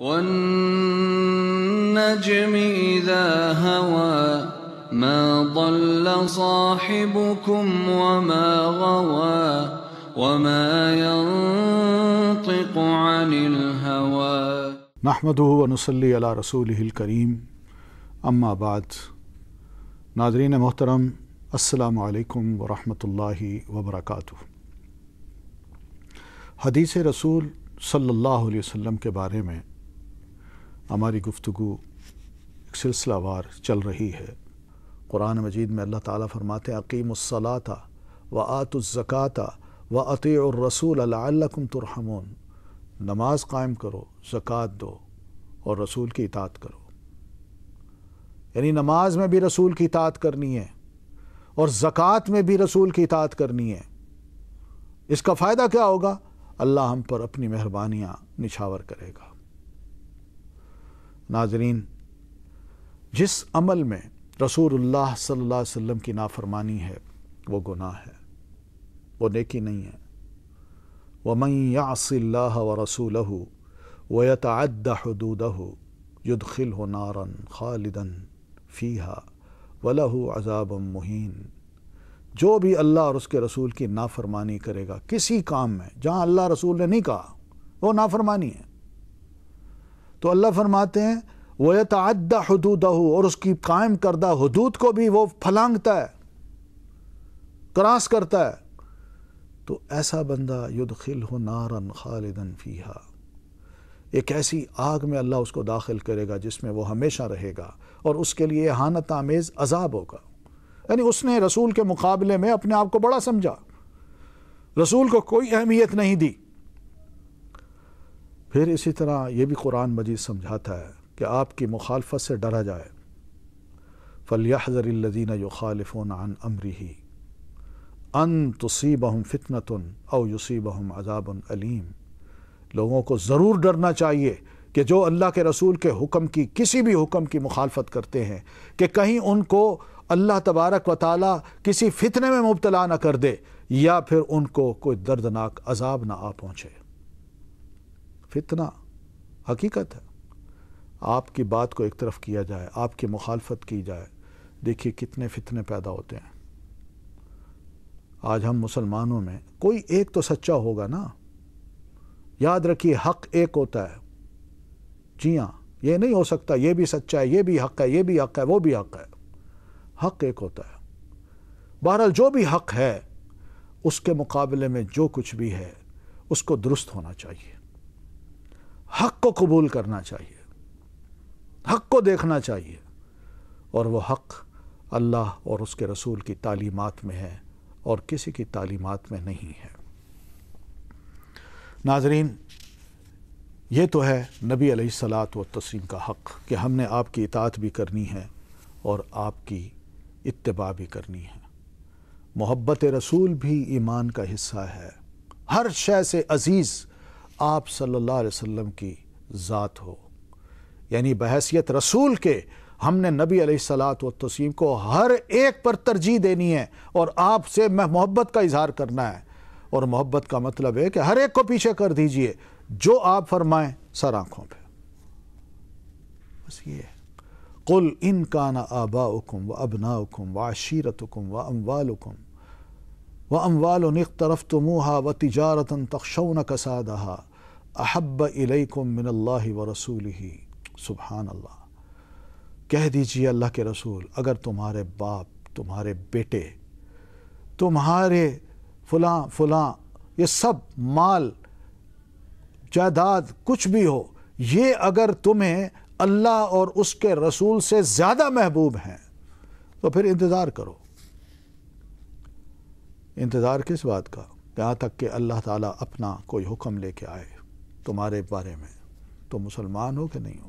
والنجم هوى ما ضل صاحبكم وما وما غوى ينطق عن الهوى نحمده ونصلي على رسوله الكريم اما بعد نادرین محترم السلام علیکم ورحمۃ اللہ وبرکاتہ حدیث رسول صلی اللہ علیہ وسلم کے بارے میں ہماری گفتگو ایک سلسلہ وار چل رہی ہے قرآن مجید میں اللہ تعالیٰ فرماتے عقیم الصلاۃ الزکات و عطی اور رسول ترحمون نماز قائم کرو زکوٰۃ دو اور رسول کی اطاعت کرو یعنی نماز میں بھی رسول کی اطاعت کرنی ہے اور زکوٰۃ میں بھی رسول کی اطاعت کرنی ہے اس کا فائدہ کیا ہوگا اللہ ہم پر اپنی مہربانیاں نچھاور کرے گا ناظرین جس عمل میں رسول اللہ صلی اللہ علیہ وسلم کی نافرمانی ہے وہ گناہ ہے وہ نیکی نہیں ہے وہ يَعْصِ و رسول و حُدُودَهُ يُدْخِلْهُ یدخل خَالِدًا نارن وَلَهُ فيا و جو جو اللہ اور اس کے رسول کی نافرمانی کرے گا کسی کام میں جہاں اللہ رسول نے نہیں کہا وہ نافرمانی ہے تو اللہ فرماتے ہیں وہ حُدُودَهُ حدودہ اور اس کی قائم کردہ حدود کو بھی وہ پھلانگتا ہے کراس کرتا ہے تو ایسا بندہ يُدْخِلْهُ نَارًا ہو نارن ایک ایسی آگ میں اللہ اس کو داخل کرے گا جس میں وہ ہمیشہ رہے گا اور اس کے لیے حانت آمیز عذاب ہوگا یعنی اس نے رسول کے مقابلے میں اپنے آپ کو بڑا سمجھا رسول کو کوئی اہمیت نہیں دی پھر اسی طرح یہ بھی قرآن مجید سمجھاتا ہے کہ آپ کی مخالفت سے ڈرا جائے فلیہ حضر الدینہ یخالفن ان امریحی ان توسیبہ فتنتن او یوسیبہ عذاب علیم لوگوں کو ضرور ڈرنا چاہیے کہ جو اللہ کے رسول کے حکم کی کسی بھی حکم کی مخالفت کرتے ہیں کہ کہیں ان کو اللہ تبارک و تعالیٰ کسی فتنے میں مبتلا نہ کر دے یا پھر ان کو کوئی دردناک عذاب نہ آ پہنچے فتنہ حقیقت ہے آپ کی بات کو ایک طرف کیا جائے آپ کی مخالفت کی جائے دیکھیے کتنے فتنے پیدا ہوتے ہیں آج ہم مسلمانوں میں کوئی ایک تو سچا ہوگا نا یاد رکھیے حق ایک ہوتا ہے جی ہاں یہ نہیں ہو سکتا یہ بھی سچا ہے یہ بھی حق ہے یہ بھی حق ہے وہ بھی حق ہے حق ایک ہوتا ہے بہرحال جو بھی حق ہے اس کے مقابلے میں جو کچھ بھی ہے اس کو درست ہونا چاہیے حق کو قبول کرنا چاہیے حق کو دیکھنا چاہیے اور وہ حق اللہ اور اس کے رسول کی تعلیمات میں ہے اور کسی کی تعلیمات میں نہیں ہے ناظرین یہ تو ہے نبی علیہ سلاد و تسلیم کا حق کہ ہم نے آپ کی اطاعت بھی کرنی ہے اور آپ کی اتباع بھی کرنی ہے محبت رسول بھی ایمان کا حصہ ہے ہر شے سے عزیز آپ صلی اللہ علیہ وسلم کی ذات ہو یعنی بحیثیت رسول کے ہم نے نبی علیہ السلاۃ و تسیم کو ہر ایک پر ترجیح دینی ہے اور آپ سے میں محبت کا اظہار کرنا ہے اور محبت کا مطلب ہے کہ ہر ایک کو پیچھے کر دیجئے جو آپ فرمائیں سر آنکھوں پہ کل انکان آبا و شیرت حکم و اموال و اموالف تو منہا و تخشون کسادہ احب الیکم من اللہ و رسول ہی سبحان اللہ کہہ دیجیے اللہ کے رسول اگر تمہارے باپ تمہارے بیٹے تمہارے فلاں فلاں یہ سب مال جائیداد کچھ بھی ہو یہ اگر تمہیں اللہ اور اس کے رسول سے زیادہ محبوب ہیں تو پھر انتظار کرو انتظار کس بات کا یہاں تک کہ اللہ تعالیٰ اپنا کوئی حکم لے کے آئے تمہارے بارے میں تم مسلمان ہو کہ نہیں ہو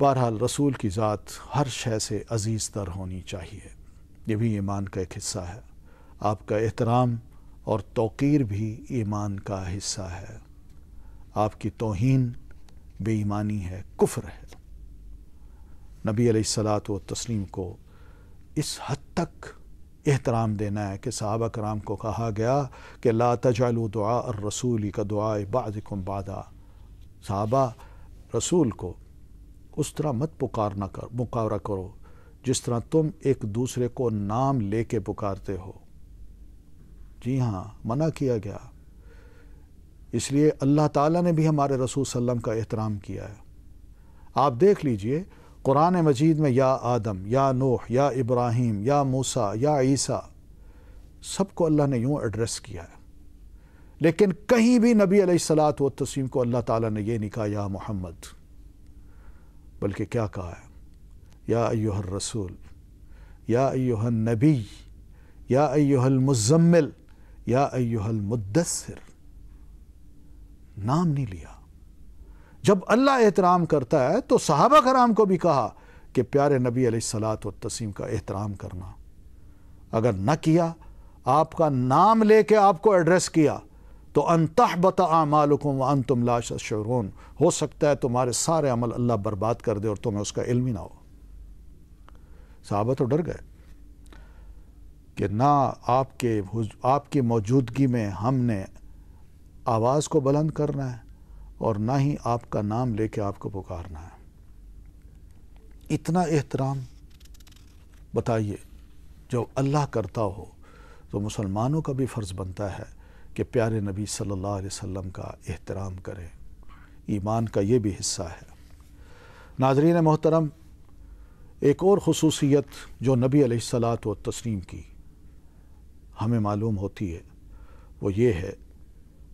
بہرحال رسول کی ذات ہر شے سے عزیز تر ہونی چاہیے یہ بھی ایمان کا ایک حصہ ہے آپ کا احترام اور توقیر بھی ایمان کا حصہ ہے آپ کی توہین بے ایمانی ہے کفر ہے نبی علیہ السلاط و تسلیم کو اس حد تک احترام دینا ہے کہ صحابہ کرام کو کہا گیا کہ لا تجعلوا دعاء الرسول کا دعا بعضکم بعدا صحابہ رسول کو اس طرح مت پکارنا کر مقاورہ کرو جس طرح تم ایک دوسرے کو نام لے کے پکارتے ہو جی ہاں منع کیا گیا اس لیے اللہ تعالیٰ نے بھی ہمارے رسول صلی اللہ علیہ وسلم کا احترام کیا ہے آپ دیکھ لیجئے قرآن مجید میں یا آدم یا نوح یا ابراہیم یا موسیٰ یا عیسیٰ سب کو اللہ نے یوں ایڈریس کیا ہے لیکن کہیں بھی نبی علیہ السلام و تسلیم کو اللہ تعالیٰ نے یہ نہیں کہا یا محمد بلکہ کیا کہا ہے یا ایوہ الرسول یا ایوہ النبی یا ایوہ المزمل یا ایوہ المدسر نام نہیں لیا جب اللہ احترام کرتا ہے تو صحابہ کرام کو بھی کہا کہ پیارے نبی علیہ السلام و تسیم کا احترام کرنا اگر نہ کیا آپ کا نام لے کے آپ کو ایڈریس کیا تو آمالکم وانتم لا شعرون ہو سکتا ہے تمہارے سارے عمل اللہ برباد کر دے اور تمہیں اس کا علم ہی نہ ہو صحابہ تو ڈر گئے کہ نہ آپ کے آپ کی موجودگی میں ہم نے آواز کو بلند کرنا ہے اور نہ ہی آپ کا نام لے کے آپ کو پکارنا ہے اتنا احترام بتائیے جو اللہ کرتا ہو تو مسلمانوں کا بھی فرض بنتا ہے کہ پیارے نبی صلی اللہ علیہ وسلم کا احترام کرے ایمان کا یہ بھی حصہ ہے ناظرین محترم ایک اور خصوصیت جو نبی علیہ السلاۃ و تسلیم کی ہمیں معلوم ہوتی ہے وہ یہ ہے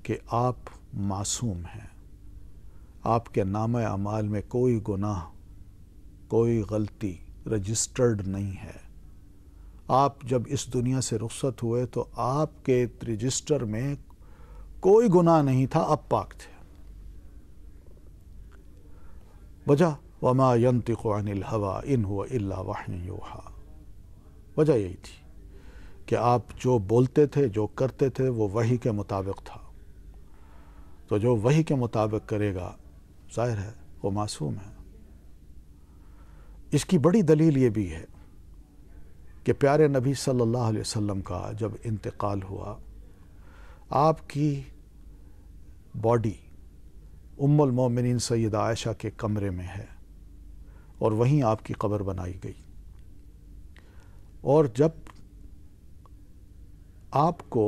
کہ آپ معصوم ہیں آپ کے نام اعمال میں کوئی گناہ کوئی غلطی رجسٹرڈ نہیں ہے آپ جب اس دنیا سے رخصت ہوئے تو آپ کے رجسٹر میں کوئی گناہ نہیں تھا آپ پاک تھے وجہ وجہ یہی تھی کہ آپ جو بولتے تھے جو کرتے تھے وہ وحی کے مطابق تھا تو جو وحی کے مطابق کرے گا ظاہر ہے وہ معصوم ہے اس کی بڑی دلیل یہ بھی ہے کہ پیارے نبی صلی اللہ علیہ وسلم کا جب انتقال ہوا آپ کی باڈی ام المومنین سید عائشہ کے کمرے میں ہے اور وہیں آپ کی قبر بنائی گئی اور جب آپ کو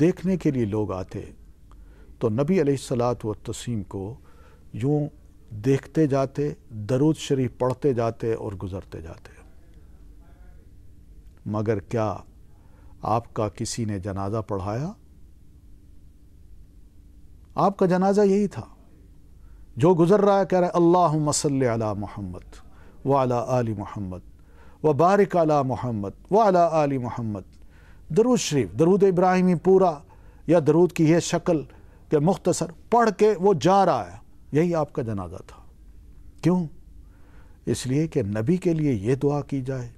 دیکھنے کے لیے لوگ آتے تو نبی علیہ السلاۃ و تسیم کو یوں دیکھتے جاتے درود شریف پڑھتے جاتے اور گزرتے جاتے مگر کیا آپ کا کسی نے جنازہ پڑھایا آپ کا جنازہ یہی تھا جو گزر رہا ہے کہہ رہا ہے اللہ مسل علی محمد و علی علی محمد و بارک علی محمد وعلی علی محمد درود شریف درود ابراہیمی پورا یا درود کی یہ شکل کہ مختصر پڑھ کے وہ جا رہا ہے یہی آپ کا جنازہ تھا کیوں اس لیے کہ نبی کے لیے یہ دعا کی جائے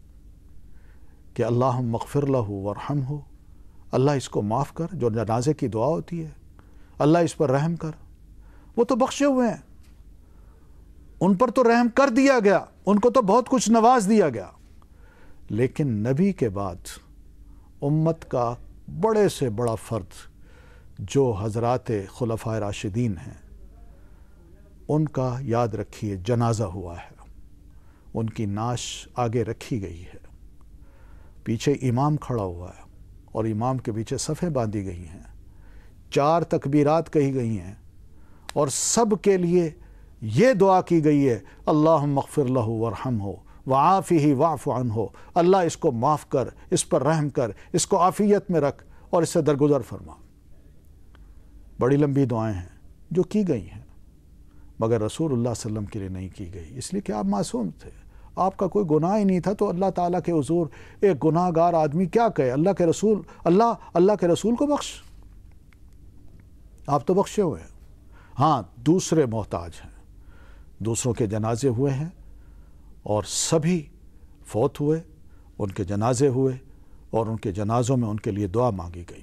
کہ اللہ مغفر لہ ورحم ہو اللہ اس کو معاف کر جو جنازے کی دعا ہوتی ہے اللہ اس پر رحم کر وہ تو بخشے ہوئے ہیں ان پر تو رحم کر دیا گیا ان کو تو بہت کچھ نواز دیا گیا لیکن نبی کے بعد امت کا بڑے سے بڑا فرد جو حضرات خلفۂ راشدین ہیں ان کا یاد رکھی ہے جنازہ ہوا ہے ان کی ناش آگے رکھی گئی ہے پیچھے امام کھڑا ہوا ہے اور امام کے پیچھے صفحے باندھی گئی ہیں چار تکبیرات کہی گئی ہیں اور سب کے لیے یہ دعا کی گئی ہے اللہ مغفر لہ ورحم ہو وعافی پہ ہی وافعان ہو اللہ اس کو معاف کر اس پر رحم کر اس کو عافیت میں رکھ اور اس سے درگزر فرما بڑی لمبی دعائیں ہیں جو کی گئی ہیں مگر رسول اللہ صلی اللہ علیہ وسلم کے لیے نہیں کی گئی اس لیے کہ آپ معصوم تھے آپ کا کوئی گناہ ہی نہیں تھا تو اللہ تعالیٰ کے حضور ایک گناہ گار آدمی کیا کہے اللہ کے رسول اللہ اللہ کے رسول کو بخش آپ تو بخشے ہوئے ہیں ہاں دوسرے محتاج ہیں دوسروں کے جنازے ہوئے ہیں اور سبھی فوت ہوئے ان کے جنازے ہوئے اور ان کے جنازوں میں ان کے لیے دعا مانگی گئی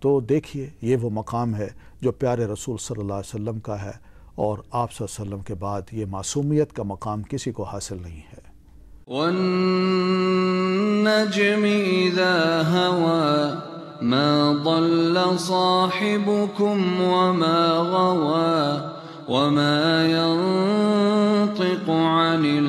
تو دیکھیے یہ وہ مقام ہے جو پیارے رسول صلی اللہ علیہ وسلم کا ہے اور آپ صلی اللہ علیہ وسلم کے بعد یہ معصومیت کا مقام کسی کو حاصل نہیں ہے وَالنَّجْمِ اِذَا هَوَا مَا ضَلَّ صَاحِبُكُمْ وَمَا غَوَا وَمَا يَنطِقُ عَنِ